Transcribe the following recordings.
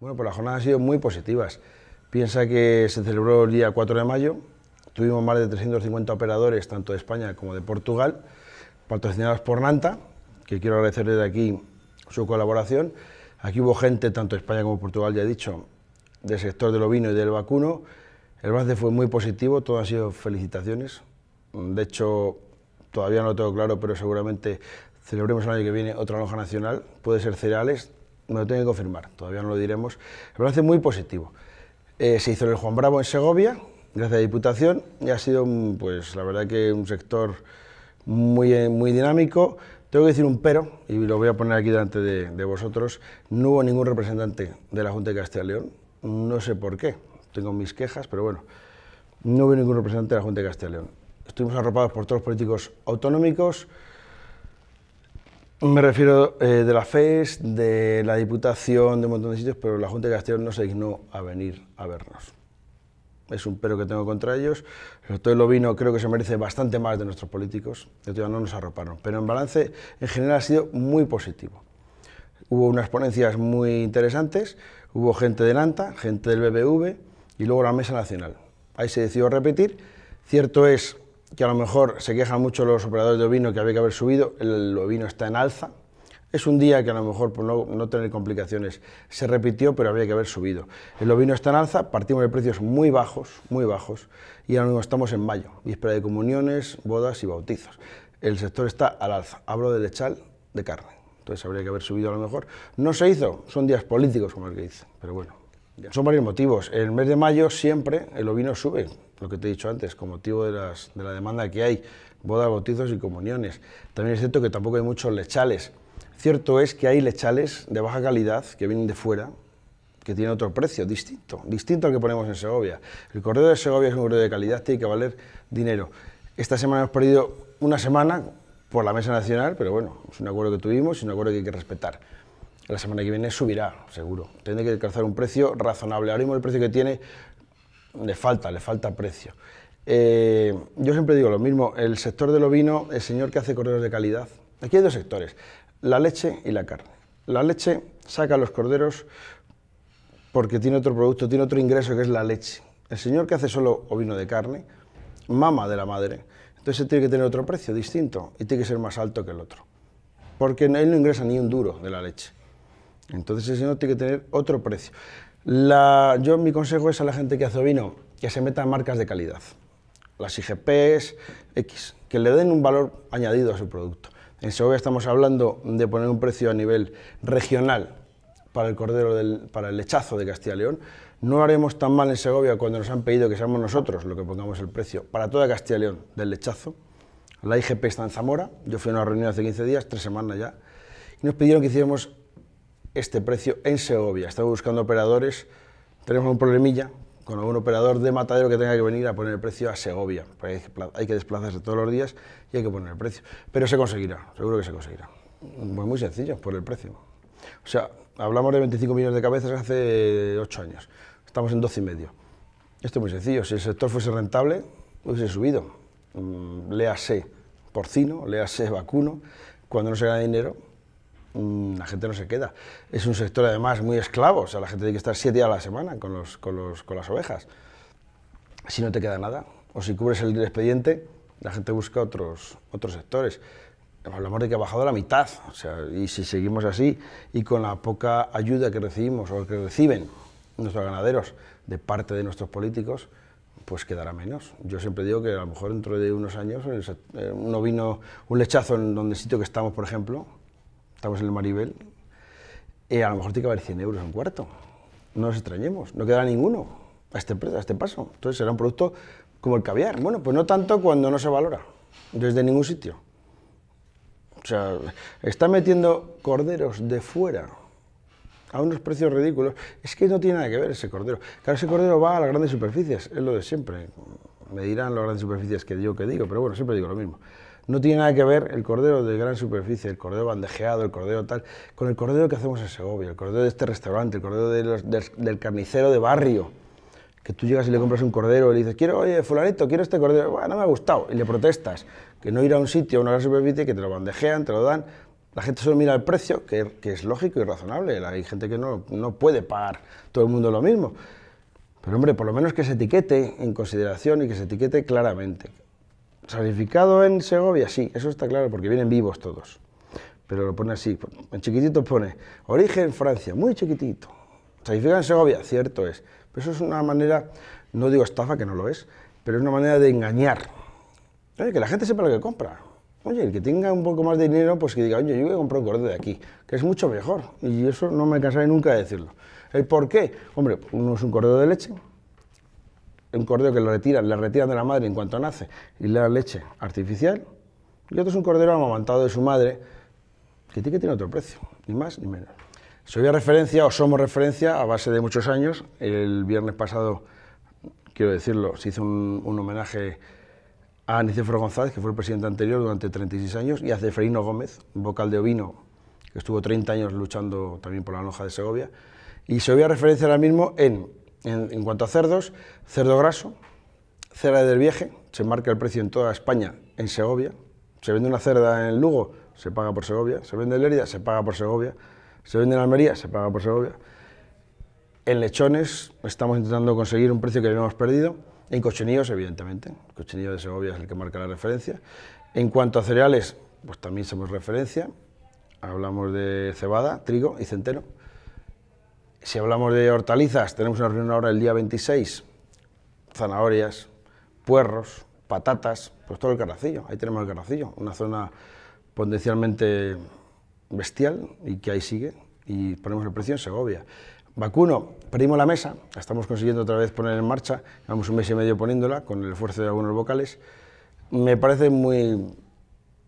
Bueno, pues las jornadas han sido muy positivas. Piensa que se celebró el día 4 de mayo, tuvimos más de 350 operadores, tanto de España como de Portugal, patrocinados por Nanta, que quiero agradecer de aquí su colaboración. Aquí hubo gente, tanto de España como de Portugal, ya he dicho, del sector del ovino y del vacuno. El balance fue muy positivo, todo han sido felicitaciones. De hecho, todavía no lo tengo claro, pero seguramente celebremos el año que viene otra lonja nacional. Puede ser cereales, me lo tengo que confirmar, todavía no lo diremos. Me parece muy positivo. Eh, se hizo el Juan Bravo en Segovia, gracias a la Diputación, y ha sido, pues, la verdad que un sector muy, eh, muy dinámico. Tengo que decir un pero, y lo voy a poner aquí delante de, de vosotros, no hubo ningún representante de la Junta de Castilla y León, no sé por qué, tengo mis quejas, pero bueno, no hubo ningún representante de la Junta de Castilla y León. Estuvimos arropados por todos los políticos autonómicos, me refiero eh, de la FES, de la Diputación, de un montón de sitios, pero la Junta de Castellón no se dignó a venir a vernos. Es un pero que tengo contra ellos. El lo vino creo que se merece bastante más de nuestros políticos. no nos arroparon. Pero en balance, en general, ha sido muy positivo. Hubo unas ponencias muy interesantes. Hubo gente del ANTA, gente del BBV y luego la Mesa Nacional. Ahí se decidió repetir. Cierto es que a lo mejor se quejan mucho los operadores de ovino que había que haber subido, el ovino está en alza. Es un día que a lo mejor por no, tener complicaciones se repitió, pero había que haber subido. El ovino está en alza, partimos de precios muy bajos, muy bajos, y ahora mismo estamos en mayo, víspera de comuniones, bodas y bautizos. El sector está al alza. Hablo de lechal de carne, entonces habría que haber subido a lo mejor. No se hizo, son días políticos como el que dice, pero bueno. Son varios motivos. en El mes de mayo siempre el ovino sube, lo que te he dicho antes, con motivo de, la demanda que hay, bodas, bautizos y comuniones. También es cierto que tampoco hay muchos lechales. Cierto es que hay lechales de baja calidad que vienen de fuera, que tienen otro precio distinto, distinto al que ponemos en Segovia. El cordero de Segovia es un cordero de calidad, tiene que valer dinero. Esta semana hemos perdido una semana por la Mesa Nacional, pero bueno, es un acuerdo que tuvimos y un acuerdo que hay que respetar. La semana que viene subirá, seguro. Tiene que alcanzar un precio razonable. Ahora mismo el precio que tiene le falta, le falta precio. Eh, yo siempre digo lo mismo, el sector del ovino, el señor que hace corderos de calidad, aquí hay dos sectores, la leche y la carne. La leche saca los corderos porque tiene otro producto, tiene otro ingreso que es la leche. El señor que hace solo ovino de carne, mama de la madre, entonces tiene que tener otro precio distinto y tiene que ser más alto que el otro, porque él no ingresa ni un duro de la leche. Entonces el señor tiene que tener otro precio yo mi consejo es a la gente que hace vino que se meta en marcas de calidad, las IGPs, X, que le den un valor añadido a su producto. En Segovia estamos hablando de poner un precio a nivel regional para el cordero, del, para el lechazo de Castilla y León. No haremos tan mal en Segovia cuando nos han pedido que seamos nosotros lo que pongamos el precio para toda Castilla y León del lechazo. La IGP está en Zamora, yo fui a una reunión hace 15 días, tres semanas ya, y nos pidieron que hiciéramos este precio en Segovia. Estamos buscando operadores, tenemos un problemilla con algún operador de matadero que tenga que venir a poner el precio a Segovia. Hay que desplazarse todos los días y hay que poner el precio. Pero se conseguirá, seguro que se conseguirá. Pues muy sencillo, por el precio. O sea, hablamos de 25 millones de cabezas hace 8 años. Estamos en 12 y medio. Esto es muy sencillo. Si el sector fuese rentable, hubiese subido. Mm, léase porcino, léase vacuno. Cuando no se gana dinero, la gente no se queda. Es un sector además muy esclavo, o sea, la gente tiene que estar siete días a la semana con, las ovejas. Si no te queda nada, o si cubres el expediente, la gente busca otros, otros sectores. Hablamos de que ha bajado la mitad, o sea, y si seguimos así, y con la poca ayuda que recibimos o que reciben nuestros ganaderos de parte de nuestros políticos, pues quedará menos. Yo siempre digo que a lo mejor dentro de unos años un eh, vino... un lechazo en donde sitio que estamos, por ejemplo, estamos en el Maribel, eh, a lo mejor tiene que haber 100 euros un cuarto. No nos extrañemos, no quedará ninguno a este, a este paso. Entonces será un producto como el caviar. Bueno, pues no tanto cuando no se valora, desde ningún sitio. O sea, está metiendo corderos de fuera a unos precios ridículos. Es que no tiene nada que ver ese cordero. Claro, ese cordero va a las grandes superficies, es lo de siempre. Me dirán las grandes superficies que yo que digo, pero bueno, siempre digo lo mismo. No tiene nada que ver el cordero de gran superficie, el cordero bandejeado, el cordero tal, con el cordero que hacemos en Segovia, el cordero de este restaurante, el cordero del carnicero de barrio. Que tú llegas y le compras un cordero y le dices, quiero, oye, fulanito, quiero este cordero, bueno, no me ha gustado, y le protestas. Que no ir a un sitio, a una gran superficie, que te lo bandejean, te lo dan. La gente solo mira el precio, que, es lógico y razonable. Hay gente que no, no puede pagar todo el mundo lo mismo. Pero hombre, por lo menos que se etiquete en consideración y que se etiquete claramente. Salificado en Segovia, sí, eso está claro, porque vienen vivos todos. Pero lo pone así, en chiquitito pone, origen Francia, muy chiquitito. Salificado en Segovia, cierto es. Pero eso es una manera, no digo estafa, que no lo es, pero es una manera de engañar. que la gente sepa lo que compra. Oye, el que tenga un poco más de dinero, pues que diga, oye, yo voy a comprar un cordero de aquí, que es mucho mejor. Y eso no me cansaré nunca de decirlo. ¿El por qué? Hombre, uno es un cordero de leche, un cordero que lo retiran, le retiran de la madre en cuanto nace y le da leche artificial, y otro es un cordero amamantado de su madre, que tiene otro precio, ni más ni menos. Se había referencia, o somos referencia, a base de muchos años. El viernes pasado, quiero decirlo, se hizo un, homenaje a Niceforo González, que fue el presidente anterior durante 36 años, y a Ceferino Gómez, vocal de Ovino, que estuvo 30 años luchando también por la lonja de Segovia. Y se había referencia ahora mismo en en, cuanto a cerdos, cerdo graso, cera del viaje se marca el precio en toda España, en Segovia. Se vende una cerda en Lugo, se paga por Segovia. Se vende en Lérida, se paga por Segovia. Se vende en Almería, se paga por Segovia. En lechones estamos intentando conseguir un precio que hemos perdido. En cochinillos, evidentemente. El cochinillo de Segovia es el que marca la referencia. En cuanto a cereales, pues también somos referencia. Hablamos de cebada, trigo y centeno. Si hablamos de hortalizas, tenemos una reunión ahora el día 26, zanahorias, puerros, patatas, pues todo el carracillo, ahí tenemos el carracillo, una zona potencialmente bestial y que ahí sigue y ponemos el precio en Segovia. Vacuno, perdimos la mesa, la estamos consiguiendo otra vez poner en marcha, llevamos un mes y medio poniéndola con el esfuerzo de algunos vocales. Me parece muy,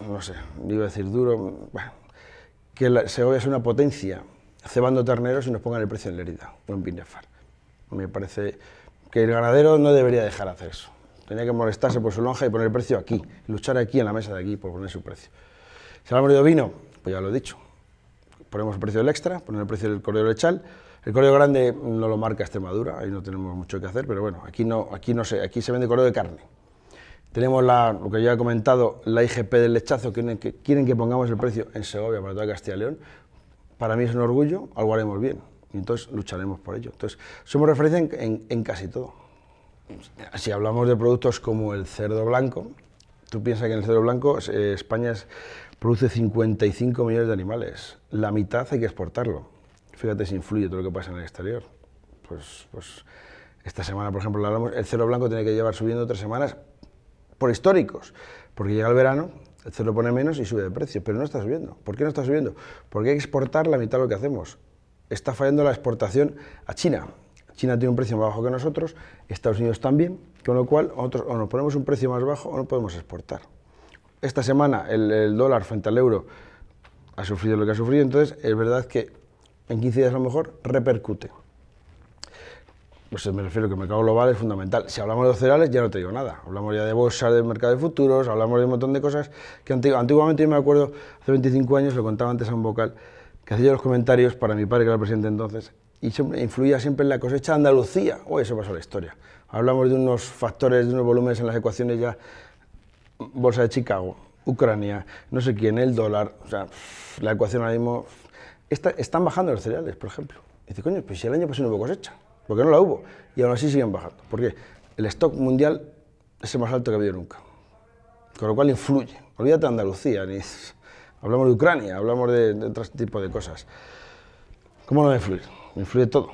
no sé, iba a decir duro, que la, Segovia es una potencia cebando terneros y nos pongan el precio en Lerida o en Binefar. Me parece que el ganadero no debería dejar hacer eso. Tenía que molestarse por su lonja y poner el precio aquí, luchar aquí en la mesa de aquí por poner su precio. ¿Se ha de vino, pues ya lo he dicho. Ponemos el precio del extra, ponemos el precio del cordero lechal. El cordero grande no lo marca Extremadura, ahí no tenemos mucho que hacer, pero bueno, aquí no, aquí no se, aquí se vende cordero de carne. Tenemos la, lo que ya he comentado, la IGP del lechazo, que quieren que pongamos el precio en Segovia para toda Castilla y León, para mí es un orgullo, algo haremos bien. Y entonces lucharemos por ello. Entonces, somos referencia en, casi todo. Si hablamos de productos como el cerdo blanco, tú piensas que en el cerdo blanco eh, España produce 55 millones de animales. La mitad hay que exportarlo. Fíjate si influye todo lo que pasa en el exterior. Pues, pues esta semana, por ejemplo, el cerdo blanco tiene que llevar subiendo tres semanas por históricos, porque llega el verano el lo pone menos y sube de precio, pero no está subiendo. ¿Por qué no está subiendo? Porque hay que exportar la mitad de lo que hacemos. Está fallando la exportación a China. China tiene un precio más bajo que nosotros, Estados Unidos también, con lo cual o nos ponemos un precio más bajo o no podemos exportar. Esta semana el, el dólar frente al euro ha sufrido lo que ha sufrido, entonces es verdad que en 15 días a lo mejor repercute pues me refiero que el mercado global es fundamental. Si hablamos de los cereales, ya no te digo nada. Hablamos ya de bolsa, de mercado de futuros, hablamos de un montón de cosas que antiguamente, yo me acuerdo, hace 25 años, lo contaba antes a un vocal, que hacía los comentarios para mi padre, que era el presidente entonces, y influía siempre en la cosecha Andalucía. Uy, eso pasó a la historia. Hablamos de unos factores, de unos volúmenes en las ecuaciones ya, bolsa de Chicago, Ucrania, no sé quién, el dólar, o sea, la ecuación ahora mismo... están bajando los cereales, por ejemplo. Y dice, coño, pues si el año pasado no hubo cosecha porque no la hubo. Y aún así siguen bajando, porque el stock mundial es el más alto que ha habido nunca. Con lo cual influye. Olvídate de Andalucía, ni... hablamos de Ucrania, hablamos de, de otro tipo de cosas. ¿Cómo no va a influir? Influye todo.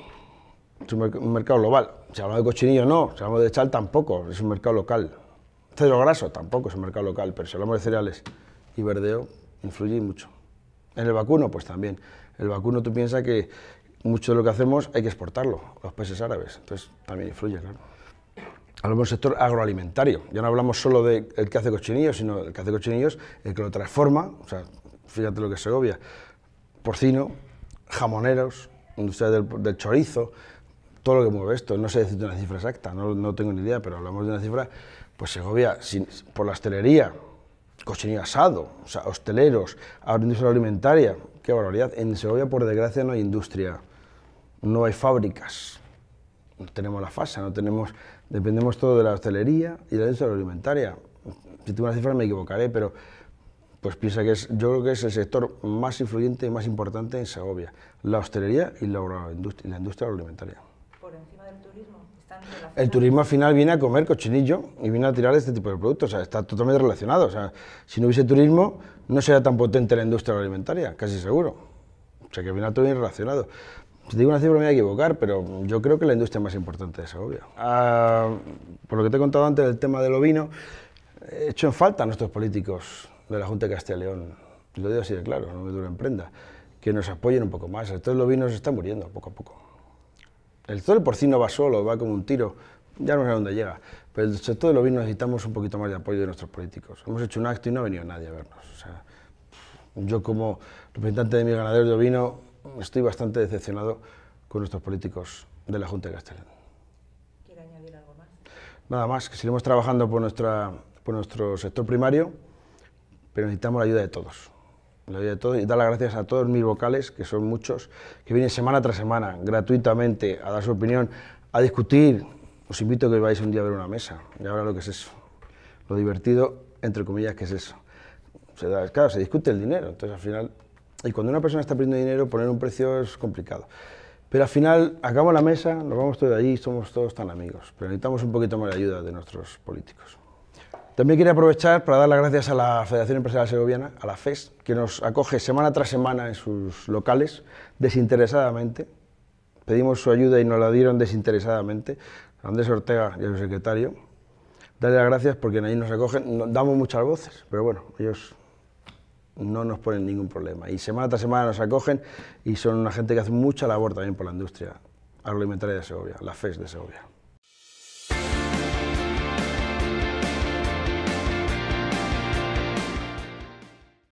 Es un, mercado global. Si hablamos de cochinillo, no. Si hablamos de chal, tampoco. Es un mercado local. Cedro graso, tampoco es un mercado local. Pero si hablamos de cereales y verdeo, influye mucho. En el vacuno, pues también. El vacuno, tú piensas que, mucho de lo que hacemos hay que exportarlo a los países árabes, entonces también influye, claro. Hablamos del sector agroalimentario, ya no hablamos solo del el que hace cochinillos, sino el que hace cochinillos, el que lo transforma, o sea, fíjate lo que se obvia, porcino, jamoneros, industria del, chorizo, todo lo que mueve esto. No sé decirte una cifra exacta, no, no tengo ni idea, pero hablamos de una cifra, pues Segovia, sin, por la hostelería, cochinero asado, o sea, hosteleros, industria alimentaria, qué barbaridad. En Segovia, por desgracia, no hay industria, no hay fábricas, no tenemos la fasa, no tenemos, dependemos todo de la hostelería y la industria alimentaria. Si tengo una cifra me equivocaré, pero pues piensa que es, yo creo que es el sector más influyente y más importante en Segovia, la hostelería y la, industria, la industria alimentaria. El turismo al final viene a comer cochinillo y viene a tirar este tipo de productos, está totalmente relacionado. si no hubiese turismo, no sería tan potente la industria alimentaria, casi seguro. O sea, que viene todo bien relacionado. Si digo una cifra me voy a equivocar, pero yo creo que la industria más importante es obvio. Ah, por lo que te he contado antes del tema del ovino, he eh, hecho en falta a nuestros políticos de la Junta de Castilla y León, lo digo así de claro, no me en prenda, que nos apoyen un poco más. Entonces los se está muriendo poco a poco. El sol por sí va solo, va como un tiro, ya no sé a dónde llega. Pero el sector del ovino necesitamos un poquito más de apoyo de nuestros políticos. Hemos hecho un acto y no ha venido nadie a vernos. yo como representante de mi ganadero de ovino estoy bastante decepcionado con nuestros políticos de la Junta de Castellón. ¿Quiere añadir algo más? Nada más, que seguimos trabajando por nuestro sector primario, pero necesitamos la ayuda de todos y dar las gracias a todos mis vocales, que son muchos, que vienen semana tras semana gratuitamente a dar su opinión, a discutir. Os invito a que vais un día a ver una mesa, y ahora lo que es eso. Lo divertido, entre comillas, que es eso. Se claro, se discute el dinero, entonces al final... Y cuando una persona está pidiendo dinero, poner un precio es complicado. Pero al final, acabamos la mesa, nos vamos todos de allí y somos todos tan amigos. Pero necesitamos un poquito más de ayuda de nuestros políticos. También quería aprovechar para dar las gracias a la Federación Empresarial Segoviana, a la FES, que nos acoge semana tras semana en sus locales desinteresadamente. Pedimos su ayuda y nos la dieron desinteresadamente. Andrés Ortega y a su secretario. Darle las gracias porque ahí nos acogen. Damos muchas voces, pero bueno, ellos no nos ponen ningún problema. Y semana tras semana nos acogen y son una gente que hace mucha labor también por la industria agroalimentaria de Segovia, la FES de Segovia.